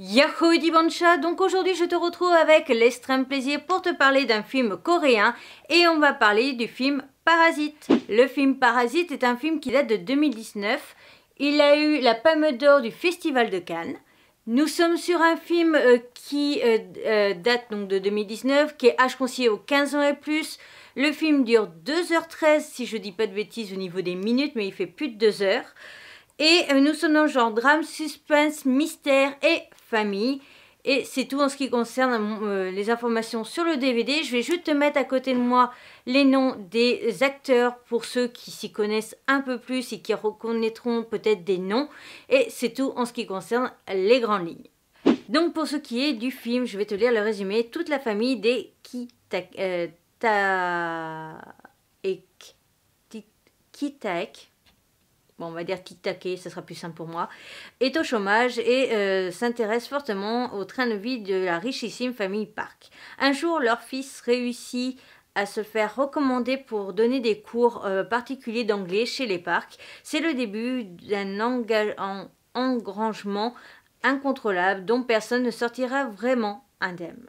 Yahoo Bansha, donc aujourd'hui je te retrouve avec l'extrême plaisir pour te parler d'un film coréen et on va parler du film Parasite. Le film Parasite est un film qui date de 2019, il a eu la Palme d'Or du Festival de Cannes. Nous sommes sur un film euh, qui euh, euh, date donc de 2019, qui est âge conseillé aux 15 ans et plus. Le film dure 2h13 si je dis pas de bêtises au niveau des minutes, mais il fait plus de 2 h Et nous sommes dans le genre drame, suspense, mystère et famille. Et c'est tout en ce qui concerne euh, les informations sur le DVD. Je vais juste te mettre à côté de moi les noms des acteurs pour ceux qui s'y connaissent un peu plus et qui reconnaîtront peut-être des noms. Et c'est tout en ce qui concerne les grandes lignes. Donc pour ce qui est du film, je vais te lire le résumé. Toute la famille des Kitak... Euh, ta bon, on va dire tic-taquer, ce sera plus simple pour moi, est au chômage et euh, s'intéresse fortement au train de vie de la richissime famille Park. Un jour, leur fils réussit à se faire recommander pour donner des cours euh, particuliers d'anglais chez les parcs. C'est le début d'un engrangement incontrôlable dont personne ne sortira vraiment indemne.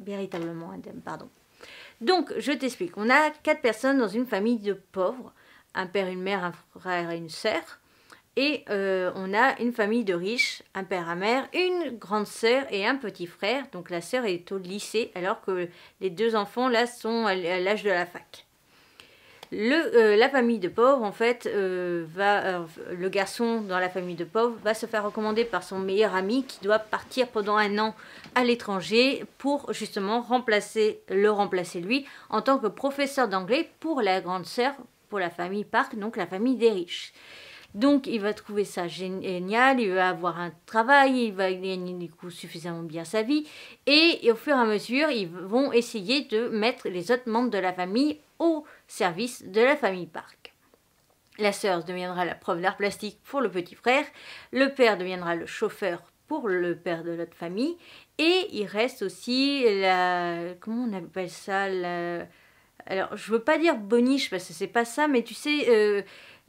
Véritablement indemne, pardon. Donc, je t'explique. On a quatre personnes dans une famille de pauvres un père, une mère, un frère et une sœur. Et euh, on a une famille de riches, un père, un mère, une grande sœur et un petit frère. Donc la sœur est au lycée alors que les deux enfants là sont à l'âge de la fac. Le, euh, la famille de pauvres, en fait, euh, va, le garçon dans la famille de pauvres va se faire recommander par son meilleur ami qui doit partir pendant un an à l'étranger pour justement remplacer, le remplacer lui en tant que professeur d'anglais pour la grande sœur pour la famille Park, donc la famille des riches. Donc il va trouver ça génial, il va avoir un travail, il va gagner du coup suffisamment bien sa vie. Et, au fur et à mesure, ils vont essayer de mettre les autres membres de la famille au service de la famille Park. La sœur deviendra la prof d'art plastique pour le petit frère, le père deviendra le chauffeur pour le père de l'autre famille, et il reste aussi la... comment on appelle ça la, alors je veux pas dire boniche parce que c'est pas ça, mais tu sais, euh,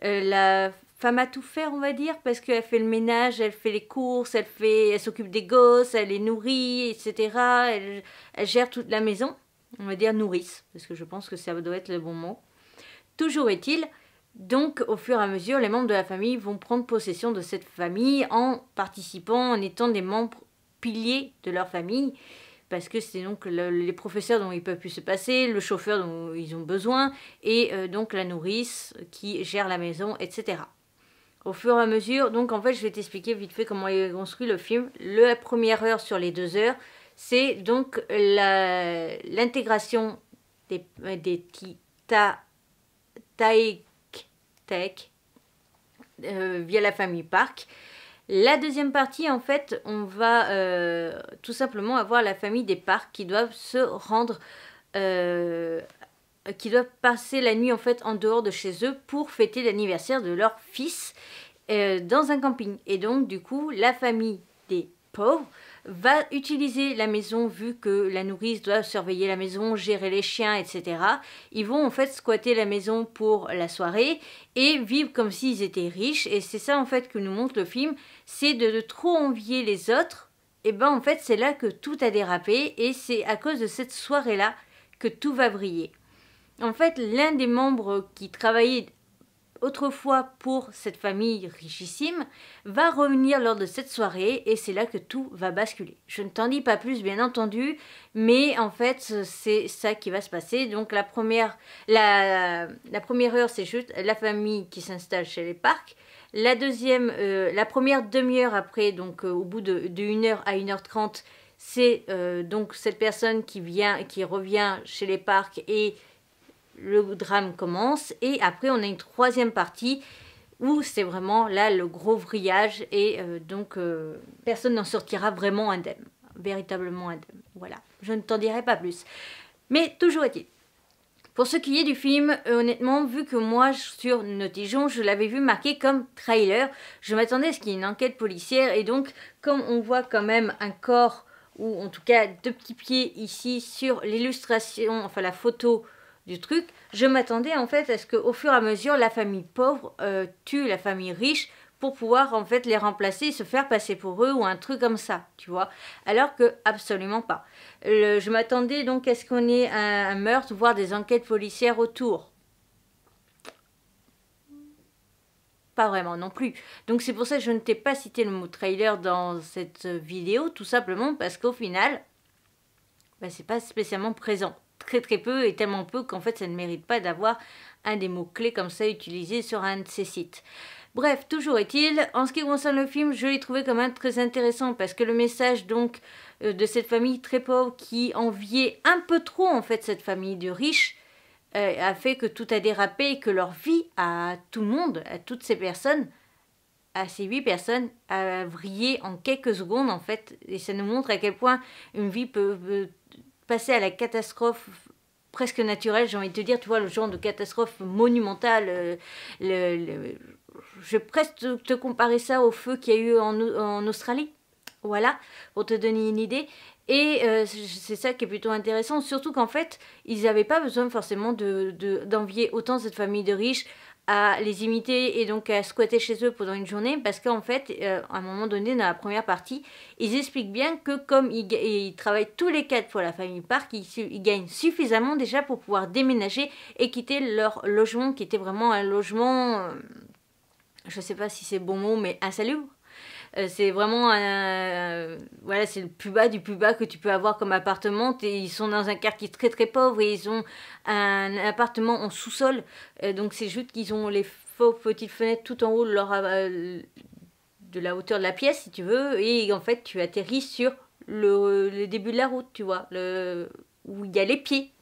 euh, la femme a tout faire, on va dire, parce qu'elle fait le ménage, elle fait les courses, elle fait, elle s'occupe des gosses, elle les nourrit, etc. Elle, elle, gère toute la maison, on va dire nourrice, parce que je pense que ça doit être le bon mot. Toujours est-il, donc au fur et à mesure, les membres de la famille vont prendre possession de cette famille en participant, en étant des membres piliers de leur famille parce que c'est donc les professeurs dont ils peuvent plus se passer, le chauffeur dont ils ont besoin, et euh, donc la nourrice qui gère la maison, etc. Au fur et à mesure, donc en fait, je vais t'expliquer vite fait comment est construit le film. La première heure sur les deux heures, c'est donc l'intégration des, des ta, euh, via la famille Park la deuxième partie, en fait, on va euh, tout simplement avoir la famille des parcs qui doivent se rendre, euh, qui doivent passer la nuit en fait en dehors de chez eux pour fêter l'anniversaire de leur fils euh, dans un camping. Et donc, du coup, la famille des pauvres va utiliser la maison vu que la nourrice doit surveiller la maison, gérer les chiens, etc. Ils vont en fait squatter la maison pour la soirée et vivre comme s'ils étaient riches. Et c'est ça en fait que nous montre le film, c'est de, trop envier les autres. Et ben en fait c'est là que tout a dérapé et c'est à cause de cette soirée là que tout va briller. En fait, l'un des membres qui travaillait autrefois pour cette famille richissime, va revenir lors de cette soirée et c'est là que tout va basculer. Je ne t'en dis pas plus bien entendu, mais en fait c'est ça qui va se passer. Donc la première, la, première heure c'est juste la famille qui s'installe chez les parcs. La deuxième, euh, la première demi-heure après, donc euh, au bout de, de 1h à 1h30, c'est euh, donc cette personne qui vient, qui revient chez les parcs et le drame commence et après on a une troisième partie où c'est vraiment là le gros vrillage et euh, donc euh, personne n'en sortira vraiment indemne, véritablement indemne. Voilà, je ne t'en dirai pas plus. Mais toujours est-il. Pour ce qui est du film, euh, honnêtement, vu que moi sur Notijon, je l'avais vu marqué comme trailer, je m'attendais à ce qu'il y ait une enquête policière et donc comme on voit quand même un corps ou en tout cas deux petits pieds ici sur l'illustration, enfin la photo du truc, je m'attendais en fait à ce qu'au fur et à mesure, la famille pauvre euh, tue la famille riche pour pouvoir en fait les remplacer et se faire passer pour eux ou un truc comme ça, tu vois. Alors que absolument pas. je m'attendais donc à ce qu'on ait un, meurtre, voire des enquêtes policières autour. Pas vraiment non plus. Donc c'est pour ça que je ne t'ai pas cité le mot trailer dans cette vidéo, tout simplement parce qu'au final, bah, c'est pas spécialement présent très très peu et tellement peu qu'en fait ça ne mérite pas d'avoir un des mots-clés comme ça utilisé sur un de ces sites. Bref, toujours est-il, en ce qui concerne le film, je l'ai trouvé quand même très intéressant parce que le message donc euh, de cette famille très pauvre qui enviait un peu trop en fait cette famille de riches euh, a fait que tout a dérapé et que leur vie à tout le monde, à toutes ces personnes, à ces huit personnes a vrillé en quelques secondes en fait et ça nous montre à quel point une vie peut passer à la catastrophe presque naturelle, j'ai envie de te dire, tu vois, le genre de catastrophe monumentale. Euh, je vais presque te, comparer ça au feu qu'il y a eu en, en, Australie. Voilà, pour te donner une idée. Et euh, c'est ça qui est plutôt intéressant, surtout qu'en fait, ils n'avaient pas besoin forcément d'envier de, de, autant cette famille de riches à les imiter et donc à squatter chez eux pendant une journée parce qu'en fait, euh, à un moment donné, dans la première partie, ils expliquent bien que comme ils, travaillent tous les quatre pour la famille Park, ils, gagnent suffisamment déjà pour pouvoir déménager et quitter leur logement qui était vraiment un logement, euh, Je ne sais pas si c'est bon mot, mais insalubre. Euh, c'est vraiment euh, voilà, c'est le plus bas du plus bas que tu peux avoir comme appartement. ils sont dans un quartier très très pauvre et ils ont un appartement en sous-sol. Euh, donc c'est juste qu'ils ont les faux petites fenêtres tout en haut de, la hauteur de la pièce, si tu veux. Et en fait, tu atterris sur le, début de la route, tu vois, le, où il y a les pieds.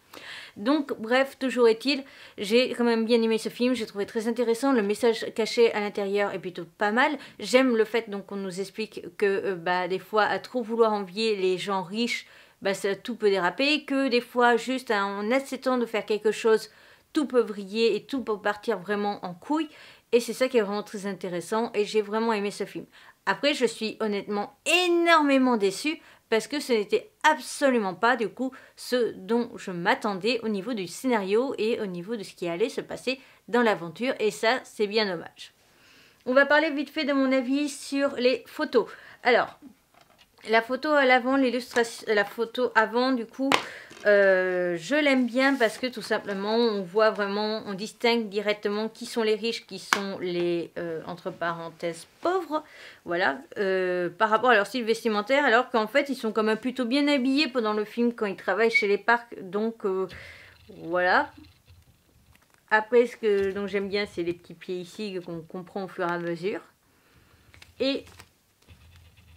Donc bref, toujours est-il, j'ai quand même bien aimé ce film, j'ai trouvé très intéressant, le message caché à l'intérieur est plutôt pas mal. J'aime le fait donc qu'on nous explique que euh, bah, des fois à trop vouloir envier les gens riches, bah, ça, tout peut déraper, que des fois juste hein, en acceptant de faire quelque chose, tout peut briller et tout peut partir vraiment en couille. Et c'est ça qui est vraiment très intéressant et j'ai vraiment aimé ce film. Après, je suis honnêtement énormément déçue parce que ce n'était absolument pas du coup ce dont je m'attendais au niveau du scénario et au niveau de ce qui allait se passer dans l'aventure et ça c'est bien dommage. On va parler vite fait de mon avis sur les photos. Alors, la photo à l'avant, l'illustration, la photo avant du coup, euh, je l'aime bien parce que tout simplement, on voit vraiment, on distingue directement qui sont les riches, qui sont les, euh, entre parenthèses, pauvres, voilà, euh, par rapport à leur style vestimentaire, alors qu'en fait, ils sont quand même plutôt bien habillés pendant le film quand ils travaillent chez les parcs, donc voilà. Après, ce que j'aime bien, c'est les petits pieds ici qu'on comprend au fur et à mesure. Et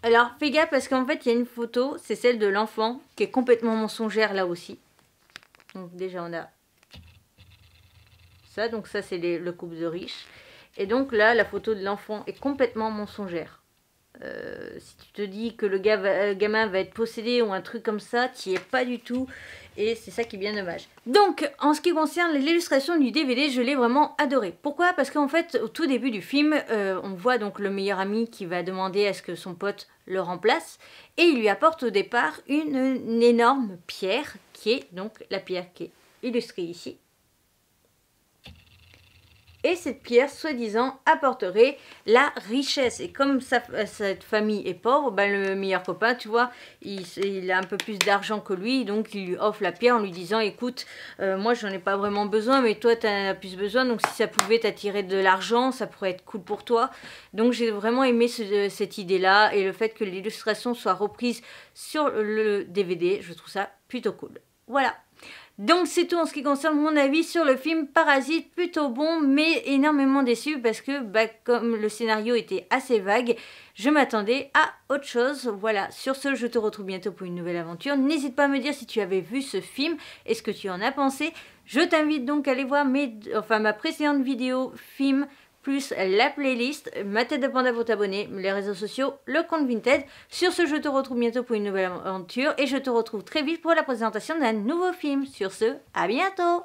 alors fais gaffe parce qu'en fait il y a une photo, c'est celle de l'enfant qui est complètement mensongère là aussi. Donc déjà on a ça, donc ça c'est le couple de riches. Et donc là la photo de l'enfant est complètement mensongère. Euh, si tu te dis que le, euh, gamin va être possédé ou un truc comme ça, tu es pas du tout. Et c'est ça qui est bien dommage. Donc, en ce qui concerne l'illustration du DVD, je l'ai vraiment adoré. Pourquoi Parce qu'en fait, au tout début du film, euh, on voit donc le meilleur ami qui va demander à ce que son pote le remplace. Et il lui apporte au départ une énorme pierre, qui est donc la pierre qui est illustrée ici et cette pierre, soi-disant, apporterait la richesse. Et comme euh, cette famille est pauvre, ben, le meilleur copain, tu vois, il, a un peu plus d'argent que lui, donc il lui offre la pierre en lui disant, écoute, moi, euh, moi j'en ai pas vraiment besoin, mais toi tu as plus besoin, donc si ça pouvait t'attirer de l'argent, ça pourrait être cool pour toi. Donc j'ai vraiment aimé euh, cette idée-là, et le fait que l'illustration soit reprise sur le DVD, je trouve ça plutôt cool. Voilà. Donc c'est tout en ce qui concerne mon avis sur le film Parasite, plutôt bon mais énormément déçu parce que bah, comme le scénario était assez vague, je m'attendais à autre chose. Voilà, sur ce je te retrouve bientôt pour une nouvelle aventure. N'hésite pas à me dire si tu avais vu ce film et ce que tu en as pensé. Je t'invite donc à aller voir ma précédente vidéo film plus la playlist, ma tête de panda pour t'abonner, les réseaux sociaux, le compte Vinted. Sur ce, je te retrouve bientôt pour une nouvelle aventure et je te retrouve très vite pour la présentation d'un nouveau film. Sur ce, à bientôt